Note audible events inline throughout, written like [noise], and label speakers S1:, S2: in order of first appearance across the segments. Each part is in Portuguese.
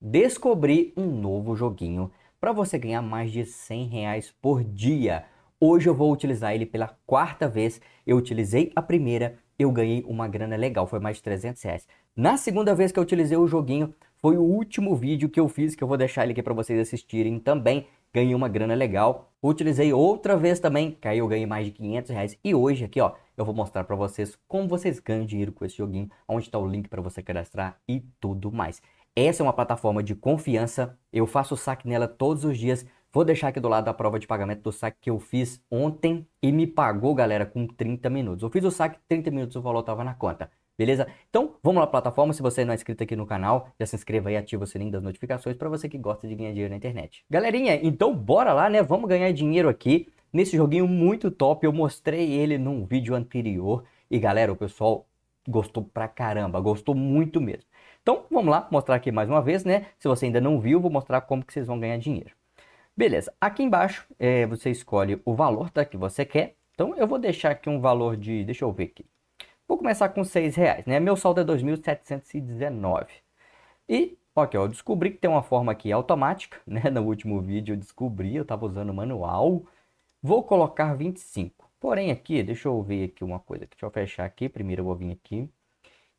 S1: descobri um novo joguinho para você ganhar mais de 100 reais por dia. Hoje eu vou utilizar ele pela quarta vez. Eu utilizei a primeira, eu ganhei uma grana legal, foi mais de 300 reais. Na segunda vez que eu utilizei o joguinho, foi o último vídeo que eu fiz, que eu vou deixar ele aqui para vocês assistirem também. Ganhei uma grana legal. Utilizei outra vez também, que aí eu ganhei mais de 500 reais. E hoje aqui, ó, eu vou mostrar para vocês como vocês ganham dinheiro com esse joguinho, onde está o link para você cadastrar e tudo mais. Essa é uma plataforma de confiança, eu faço saque nela todos os dias. Vou deixar aqui do lado a prova de pagamento do saque que eu fiz ontem e me pagou, galera, com 30 minutos. Eu fiz o saque, 30 minutos o valor estava na conta. Beleza? Então, vamos lá, plataforma. Se você não é inscrito aqui no canal, já se inscreva e ativa o sininho das notificações para você que gosta de ganhar dinheiro na internet. Galerinha, então bora lá, né? Vamos ganhar dinheiro aqui nesse joguinho muito top. Eu mostrei ele num vídeo anterior. E galera, o pessoal gostou pra caramba, gostou muito mesmo. Então, vamos lá, mostrar aqui mais uma vez, né? Se você ainda não viu, vou mostrar como que vocês vão ganhar dinheiro. Beleza, aqui embaixo é, você escolhe o valor tá, que você quer. Então, eu vou deixar aqui um valor de, deixa eu ver aqui. Vou começar com 6 reais, né? Meu saldo é 2.719. E, ok, eu descobri que tem uma forma aqui automática, [laughs] né? No último vídeo eu descobri, eu estava usando o manual. Vou colocar 25. Porém aqui, deixa eu ver aqui uma coisa. Deixa eu fechar aqui. Primeiro eu vou vir aqui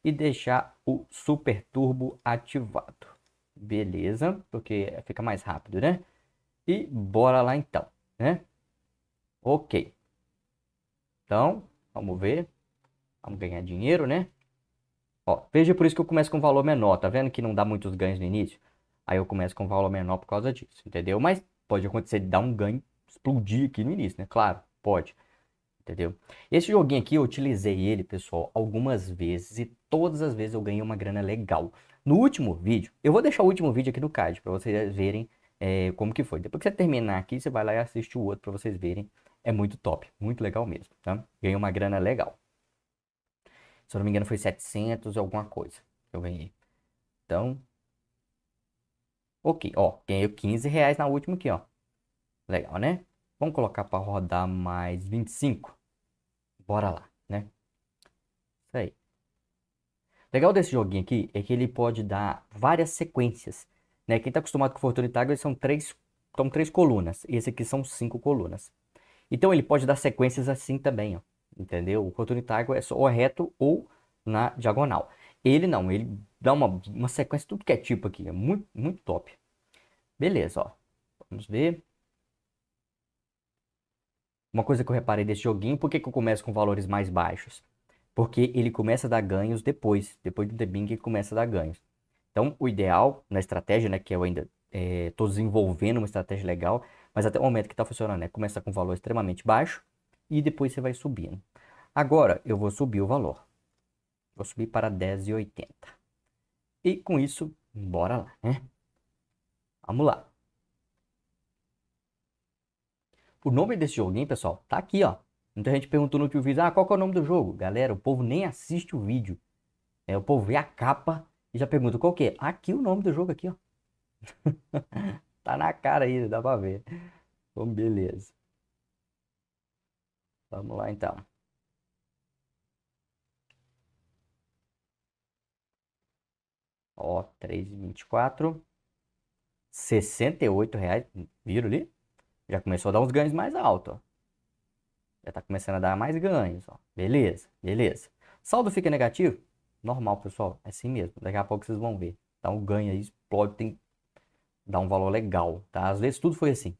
S1: e deixar o Super Turbo ativado. Beleza, porque fica mais rápido, né? E bora lá então, né? Ok. Então, vamos ver. Vamos ganhar dinheiro, né? Ó, veja é por isso que eu começo com valor menor. Tá vendo que não dá muitos ganhos no início? Aí eu começo com valor menor por causa disso, entendeu? Mas pode acontecer de dar um ganho, explodir aqui no início, né? Claro, pode entendeu? Esse joguinho aqui eu utilizei ele, pessoal, algumas vezes e todas as vezes eu ganhei uma grana legal. No último vídeo, eu vou deixar o último vídeo aqui no card para vocês verem é, como que foi. Depois que você terminar aqui, você vai lá e assiste o outro para vocês verem. É muito top, muito legal mesmo, tá? Ganhei uma grana legal. Se eu não me engano foi 700 alguma coisa que eu ganhei. Então, ok, ó, ganhei 15 reais na última aqui, ó. Legal, né? Vamos colocar para rodar mais 25 bora lá, né? Isso aí. O legal desse joguinho aqui é que ele pode dar várias sequências, né? Quem está acostumado com Fortune Tiger são três, são três colunas, e esse aqui são cinco colunas. Então ele pode dar sequências assim também, ó, entendeu? O Fortune Tiger é só ou reto ou na diagonal. Ele não, ele dá uma, uma sequência tudo que é tipo aqui, é muito, muito top. Beleza, ó. Vamos ver. Uma coisa que eu reparei desse joguinho, por que, que eu começo com valores mais baixos? Porque ele começa a dar ganhos depois. Depois do debing, ele começa a dar ganhos. Então, o ideal na estratégia, né, que eu ainda estou eh, é, desenvolvendo uma estratégia legal, mas até o momento que está funcionando, né, começa com um valor extremamente baixo e depois você vai subindo. Agora, eu vou subir o valor. Vou subir para 10,80. E com isso, bora lá, né? Vamos lá. O nome desse joguinho, pessoal, tá aqui, ó. Muita gente perguntou no tio Viz, ah, qual que é o nome do jogo? Galera, o povo nem assiste o vídeo. É, o povo vê a capa e já pergunta qual que é. Aqui o nome do jogo aqui, ó. [laughs] tá na cara aí, dá pra ver. Bom, beleza. Vamos lá então. Ó, 3,24. 68 reais. Viram ali? Já começou a dar uns ganhos mais altos, ó. Já tá começando a dar mais ganhos, ó. Beleza, beleza. Saldo fica negativo? Normal, pessoal. É assim mesmo. Daqui a pouco vocês vão ver. Dá um ganho aí, explode, tem... Dá um valor legal, tá? Às vezes tudo foi assim.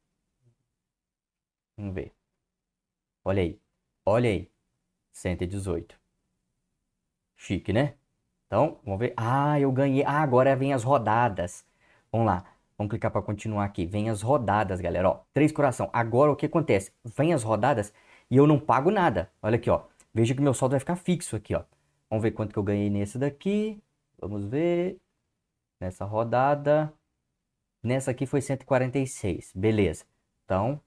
S1: Vamos ver. Olha aí. Olha aí. 118. Chique, né? Então, vamos ver. Ah, eu ganhei. Ah, agora vem as rodadas. Vamos lá. Vamos clicar para continuar aqui. Vem as rodadas, galera. Ó, três coração. Agora o que acontece? Vem as rodadas e eu não pago nada. Olha aqui, ó. Veja que meu saldo vai ficar fixo aqui, ó. Vamos ver quanto que eu ganhei nesse daqui. Vamos ver. Nessa rodada. Nessa aqui foi 146. Beleza. Então,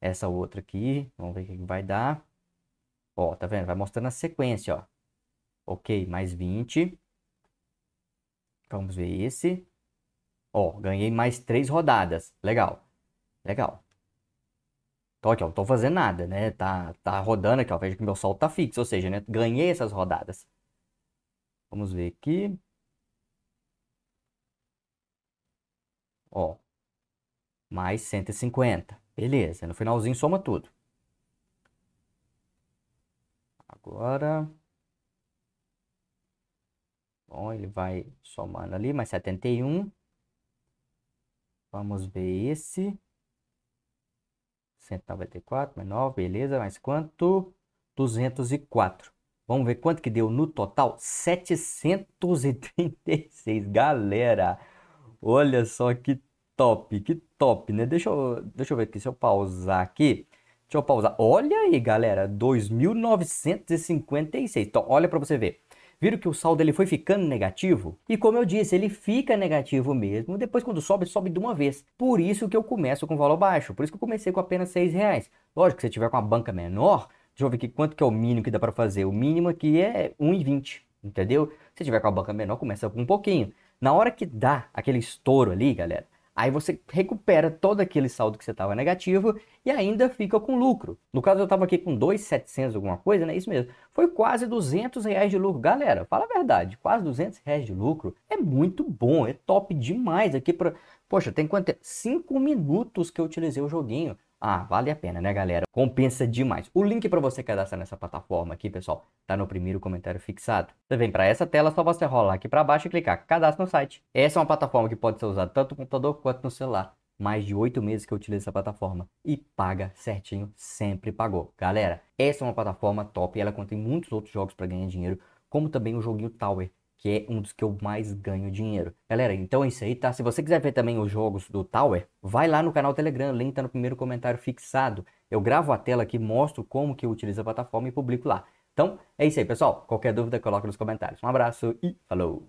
S1: essa outra aqui. Vamos ver o que vai dar. Ó, tá vendo? Vai mostrando a sequência, ó. Ok, mais 20. Vamos ver esse. Ó, ganhei mais três rodadas. Legal. Legal. Então aqui, ó, não tô fazendo nada, né? Tá, tá rodando aqui, ó. Veja que meu sol tá fixo, ou seja, né? Ganhei essas rodadas. Vamos ver aqui. Ó. Mais 150. Beleza. No finalzinho soma tudo. Agora. Bom, ele vai somando ali, mais 71. Vamos ver esse. 194 mais 9, beleza. Mais quanto? 204. Vamos ver quanto que deu no total? 736, galera. Olha só que top, que top, né? Deixa eu, deixa eu ver aqui, se eu pausar aqui. Deixa eu pausar. Olha aí, galera, 2.956. Então, olha para você ver. Viram que o saldo ele foi ficando negativo? E como eu disse, ele fica negativo mesmo. Depois quando sobe, sobe de uma vez. Por isso que eu começo com valor baixo. Por isso que eu comecei com apenas 6 reais. Lógico que se tiver com uma banca menor, deixa eu ver aqui quanto que é o mínimo que dá para fazer. O mínimo aqui é 1,20, entendeu? Se tiver com a banca menor, começa com um pouquinho. Na hora que dá aquele estouro ali, galera, Aí você recupera todo aquele saldo que você estava negativo e ainda fica com lucro. No caso, eu estava aqui com 2,700 alguma coisa, né? Isso mesmo. Foi quase 200 reais de lucro. Galera, fala a verdade, quase 200 reais de lucro é muito bom, é top demais aqui para... Poxa, tem quanto tempo? É? 5 minutos que eu utilizei o joguinho. Ah, vale a pena, né, galera? Compensa demais. O link para você cadastrar nessa plataforma aqui, pessoal, tá no primeiro comentário fixado. Você vem para essa tela, é só você rolar aqui para baixo e clicar cadastro no site. Essa é uma plataforma que pode ser usada tanto no computador quanto no celular. Mais de oito meses que eu utilizo essa plataforma e paga certinho, sempre pagou. Galera, essa é uma plataforma top, e ela contém muitos outros jogos para ganhar dinheiro, como também o joguinho Tower, que é um dos que eu mais ganho dinheiro. Galera, então é isso aí, tá? Se você quiser ver também os jogos do Tower, vai lá no canal Telegram, link tá no primeiro comentário fixado. Eu gravo a tela aqui, mostro como que eu utilizo a plataforma e publico lá. Então, é isso aí, pessoal. Qualquer dúvida, coloca nos comentários. Um abraço e falou!